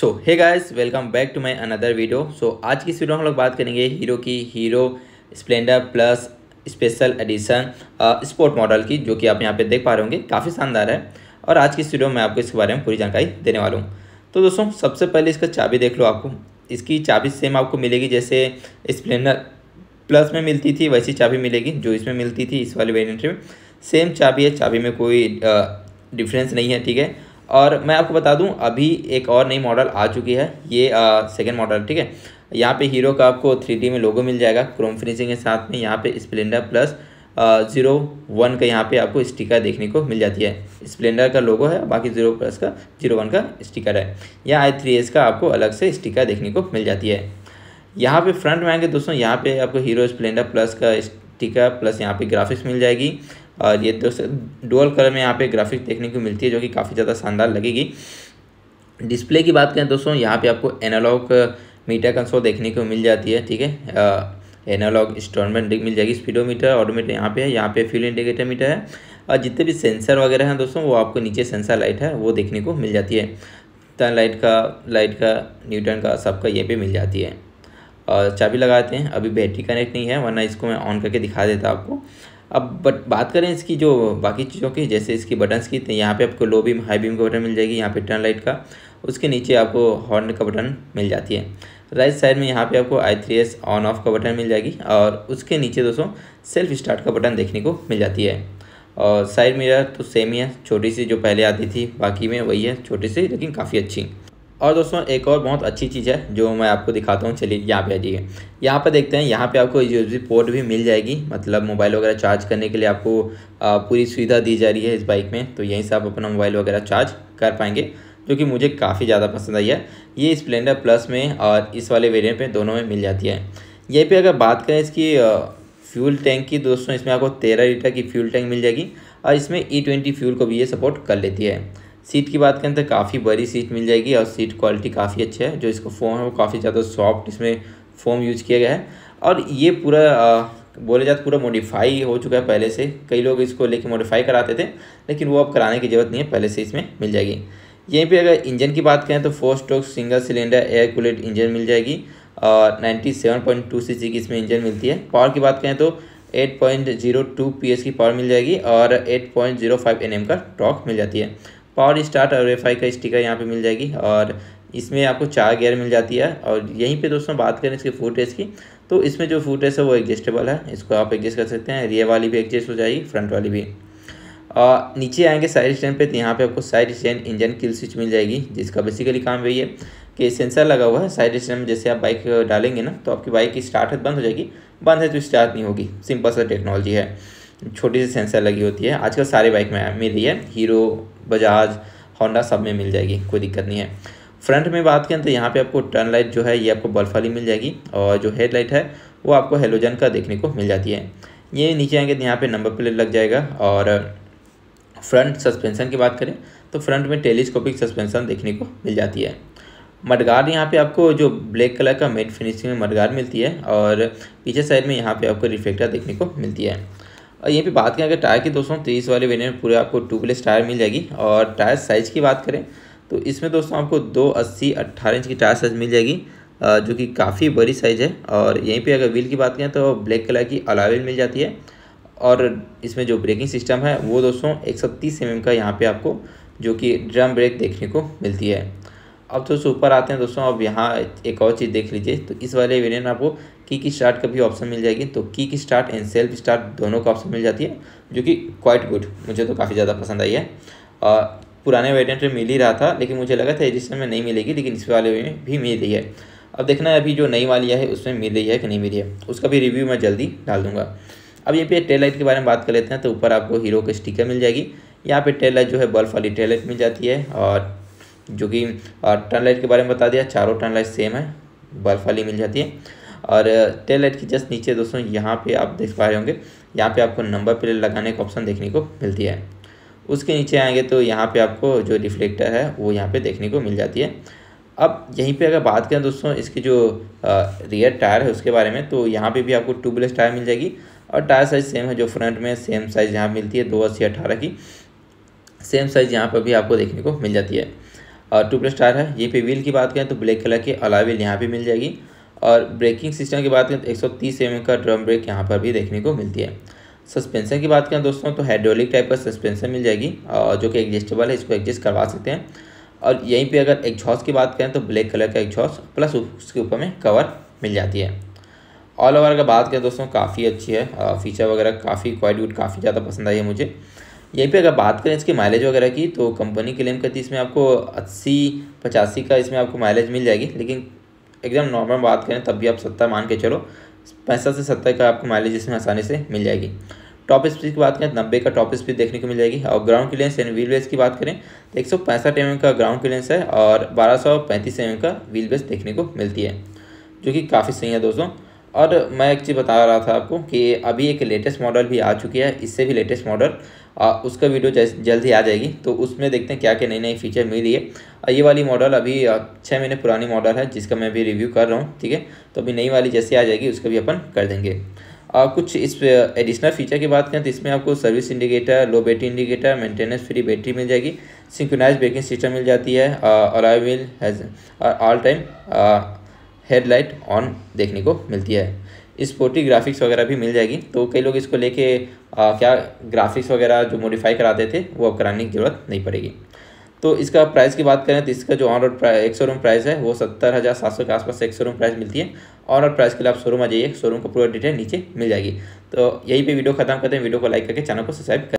so hey guys welcome back to my another video so आज की इस video में हम लोग बात करेंगे हीरो की Hero Splendor plus special edition sport model की जो कि आप यहाँ पे देख पा रहे होंगे काफ़ी शानदार है और आज की इस वीडियो में आपको इसके बारे में पूरी जानकारी देने वाला हूँ तो दोस्तों सबसे पहले इसका चाबी देख लो आपको इसकी चाबी सेम आपको मिलेगी जैसे स्प्लेंडर प्लस में मिलती थी वैसी चाबी मिलेगी जो इसमें मिलती थी इस वाले वेरियंट में सेम चाबी है चाबी में कोई डिफरेंस नहीं है ठीक है और मैं आपको बता दूं अभी एक और नई मॉडल आ चुकी है ये सेकेंड मॉडल ठीक है यहाँ पे हीरो का आपको थ्री में लोगो मिल जाएगा क्रोम फिनिशिंग के साथ में यहाँ पे स्प्लेंडर प्लस ज़ीरो वन का यहाँ पे आपको स्टिकर देखने को मिल जाती है स्प्लेंडर का लोगो है बाकी ज़ीरो प्लस का जीरो वन का स्टिकर है या आई थ्री एस का आपको अलग से स्टिकर देखने को मिल जाती है यहाँ पे फ्रंट में आएंगे दोस्तों यहाँ पे आपको हीरो स्प्लेंडर प्लस का स्टिकर प्लस यहाँ पे ग्राफिक्स मिल जाएगी और ये दोस्तों डुअल कलर में यहाँ पे ग्राफिक्स देखने को मिलती है जो कि काफ़ी ज़्यादा शानदार लगेगी डिस्प्ले की बात करें दोस्तों यहाँ पे आपको एनालॉग मीटर कंसोल देखने को मिल जाती है ठीक है एनालॉग uh, इंस्टॉलमेंट मिल जाएगी स्पीडोमीटर ऑटोमीटर यहाँ पे है यहाँ पे फ्यूल इंडिकेटर मीटर है और जितने भी सेंसर वगैरह हैं दोस्तों वो आपको नीचे सेंसर लाइट है वो देखने को मिल जाती है टर्न लाइट का लाइट का न्यूटन का सबका ये पे मिल जाती है और चाबी लगाते हैं अभी बैटरी कनेक्ट नहीं है वरना इसको मैं ऑन करके दिखा देता आपको अब बट बात करें इसकी जो बाकी चीज़ों की जैसे इसकी बटन्स की तो यहाँ पे आपको लो बीम हाई बीम का बटन मिल जाएगी यहाँ पे टर्न लाइट का उसके नीचे आपको हॉर्न का बटन मिल जाती है राइट साइड में यहाँ पे आपको I three S on off का बटन मिल जाएगी और उसके नीचे दोस्तों सेल्फ स्टार्ट का बटन देखने को मिल जाती है और साइड मिरर तो सेम ही है छोटी सी जो पहले आती थी बाकी में वही है छोटी सी लेकिन काफ़ी अच्छी और दोस्तों एक और बहुत अच्छी चीज़ है जो मैं आपको दिखाता हूँ चलिए यहाँ पे आ जाइए यहाँ पे देखते हैं यहाँ पे आपको यूएसबी पोर्ट भी मिल जाएगी मतलब मोबाइल वगैरह चार्ज करने के लिए आपको पूरी सुविधा दी जा रही है इस बाइक में तो यहीं से आप अपना मोबाइल वगैरह चार्ज कर पाएंगे जो कि मुझे काफ़ी ज़्यादा पसंद आई है ये स्प्लेंडर प्लस में और इस वाले वेरियंट में दोनों में मिल जाती है यहीं पर अगर बात करें इसकी फ्यूल टैंक की दोस्तों इसमें आपको तेरह लीटर की फ्यूल टैंक मिल जाएगी और इसमें ई ट्वेंटी फ्यूल को भी ये सपोर्ट कर लेती है सीट की बात करें तो काफ़ी बड़ी सीट मिल जाएगी और सीट क्वालिटी काफ़ी अच्छी है जो इसको फोम है वो काफ़ी ज़्यादा सॉफ्ट इसमें फोम यूज किया गया है और ये पूरा बोले जाते पूरा मॉडिफाई हो चुका है पहले से कई लोग इसको लेके मॉडिफाई कराते थे लेकिन वो अब कराने की ज़रूरत नहीं है पहले से इसमें मिल जाएगी यहीं पे अगर इंजन की बात करें तो four stroke single cylinder air cooled engine मिल जाएगी और ninety seven point two C की इसमें इंजन मिलती है पावर की बात करें तो eight point zero two P की पावर मिल जाएगी और eight point zero five N M का टॉक मिल जाती है पावर स्टार्ट और एफ का स्टिकर यहाँ पे मिल जाएगी और इसमें आपको चार गेयर मिल जाती है और यहीं पे दोस्तों बात करें इसके फूटेज की तो इसमें जो फूटेज है वो एडजस्टेबल है इसको आप एडजस्ट कर सकते हैं रियर वाली भी एडजस्ट हो जाएगी फ्रंट वाली भी और नीचे आएंगे साइड स्टैंड पे तो यहाँ पे आपको side stand engine kill switch मिल जाएगी जिसका बेसिकली काम यही है कि सेंसर लगा हुआ है साइड स्टैंड में जैसे आप बाइक डालेंगे ना तो आपकी बाइक की स्टार्ट बंद हो जाएगी बंद है तो स्टार्ट नहीं होगी सिंपल सा टेक्नोलॉजी है छोटी सी सेंसर लगी होती है आजकल सारे बाइक में मिली है हीरो बजाज होंडा सब में मिल जाएगी कोई दिक्कत नहीं है फ्रंट में बात करें तो यहाँ पे आपको टर्न लाइट जो है ये आपको बल्फ वाली मिल जाएगी और जो हेड लाइट है वो आपको हेलोजन का देखने को मिल जाती है ये नीचे आएंगे तो यहाँ पर नंबर प्लेट लग जाएगा और फ्रंट सस्पेंसन की बात करें तो फ्रंट में टेलीस्कोपिक सस्पेंसन देखने को मिल जाती है मडगार्ड यहाँ पे आपको जो ब्लैक कलर का मेट फिनिशिंग में मडगार्ड मिलती है और पीछे साइड में यहाँ पे आपको रिफ्लेक्टर देखने को मिलती है और यहीं पे बात करें अगर टायर की दोस्तों तेईस वाले वेरियंट में पूरे आपको ट्यूबलेस टायर मिल जाएगी और टायर साइज़ की बात करें तो इसमें दोस्तों आपको दो अस्सी अट्ठारह इंच की टायर साइज़ मिल जाएगी जो कि काफ़ी बड़ी साइज़ है और यहीं पे अगर व्हील की बात करें तो ब्लैक कलर की अलावेल मिल जाती है और इसमें जो ब्रेकिंग सिस्टम है वो दोस्तों एक सौ तीस एम mm का यहाँ पर आपको जो कि ड्रम ब्रेक देखने को मिलती है अब दोस्तों ऊपर आते हैं दोस्तों अब यहाँ एक और चीज़ देख लीजिए तो इस वाले वेरियंट में आपको की की स्टार्ट का भी ऑप्शन मिल जाएगी तो की की स्टार्ट एंड सेल्फ स्टार्ट दोनों का ऑप्शन मिल जाती है जो कि क्वाइट गुड मुझे तो काफ़ी ज़्यादा पसंद आई है और पुराने वेरियंट में मिल ही रहा था लेकिन मुझे लगा था जिस में नहीं मिलेगी लेकिन इस वाले में भी मिल रही है अब देखना है अभी जो नई वाली है उसमें मिल रही है कि नहीं मिली है उसका भी रिव्यू मैं जल्दी डाल दूंगा अब ये पे टेल लाइट के बारे में बात कर लेते हैं तो ऊपर आपको हीरो के स्टिकर मिल जाएगी यहाँ पे टेल लाइट जो है बल्ब वाली टेल लाइट मिल जाती है और जो कि टर्न लाइट के बारे में बता दिया चारों टर्न लाइट सेम है बल्ब वाली मिल जाती है और टेल लाइट के जस्ट नीचे दोस्तों यहाँ पे आप देख पा रहे होंगे यहाँ पे आपको नंबर प्लेट लगाने का ऑप्शन देखने को मिलती है उसके नीचे आएंगे तो यहाँ पे आपको जो रिफ्लेक्टर है वो यहाँ पे देखने को मिल जाती है अब यहीं पे अगर बात करें दोस्तों इसकी जो रियर टायर है उसके बारे में तो यहाँ पे भी आपको ट्यूबलेस टायर मिल जाएगी और टायर साइज़ सेम है जो फ्रंट में सेम साइज़ यहाँ मिलती है दो अस्सी अट्ठारह की सेम साइज़ यहाँ पर भी आपको देखने को मिल जाती है और ट्यूबलेस टायर है ये पे व्हील की बात करें तो ब्लैक कलर की अलावील यहाँ पर मिल जाएगी और ब्रेकिंग सिस्टम की बात करें तो एक सौ का ड्रम ब्रेक यहाँ पर भी देखने को मिलती है सस्पेंशन की बात करें दोस्तों तो हाइड्रोलिक टाइप का सस्पेंशन मिल जाएगी और जो कि एडजस्टेबल है इसको एडजस्ट करवा सकते हैं और यहीं पे अगर झॉस की बात करें तो ब्लैक कलर का एग्जॉस्ट प्लस उसके ऊपर में कवर मिल जाती है ऑल ओवर अगर बात करें दोस्तों काफ़ी अच्छी है फीचर वगैरह काफ़ी क्वालिटी काफ़ी ज़्यादा पसंद आई है मुझे यहीं पे अगर बात करें इसकी माइलेज वगैरह की तो कंपनी क्लेम करती है इसमें आपको अस्सी पचासी का इसमें आपको माइलेज मिल जाएगी लेकिन एकदम नॉर्मल बात करें तब भी आप सत्तर मान के चलो पैंसठ से सत्तर का आपको माइलेज इसमें आसानी से मिल जाएगी टॉप स्पीड की बात करें नब्बे का टॉप स्पीड देखने को मिल जाएगी और ground clearance and wheel base की बात करें तो एक सौ पैंसठ एम का ग्राउंड क्लियरेंस है और बारह सौ पैंतीस एम का व्हील बेस देखने को मिलती है जो कि काफ़ी सही है दोस्तों और मैं एक चीज़ बता रहा था आपको कि अभी एक लेटेस्ट मॉडल भी आ चुकी है इससे भी लेटेस्ट मॉडल उसका वीडियो जल्द ही आ जाएगी तो उसमें देखते हैं क्या क्या नई नई फीचर मिली है ये वाली मॉडल अभी छः महीने पुरानी मॉडल है जिसका मैं भी रिव्यू कर रहा हूँ ठीक है तो अभी नई वाली जैसे आ जाएगी उसका भी अपन कर देंगे आ, कुछ इस एडिशनल फीचर की बात करें तो इसमें आपको service indicator low battery indicator maintenance free battery मिल जाएगी सिंक्रोनाइज ब्रेकिंग सिस्टम मिल जाती है विल हैज ऑल टाइम हेडलाइट ऑन देखने को मिलती है स्पोर्टी ग्राफिक्स वगैरह भी मिल जाएगी तो कई लोग इसको लेके क्या ग्राफिक्स वगैरह जो मॉडिफाई कराते थे वो अब कराने की ज़रूरत नहीं पड़ेगी तो इसका प्राइस की बात करें तो इसका जो ऑन रोड एक शोरूम प्राइस है वो सत्तर हज़ार सात सौ के आसपास एक शोरूम प्राइस मिलती है ऑन रोड प्राइस के लिए आप शोरूम आ जाइए शोरूम का पूरा डिटेल नीचे मिल जाएगी तो यही पे वीडियो खत्म करते हैं वीडियो को लाइक करके चैनल को सब्सक्राइब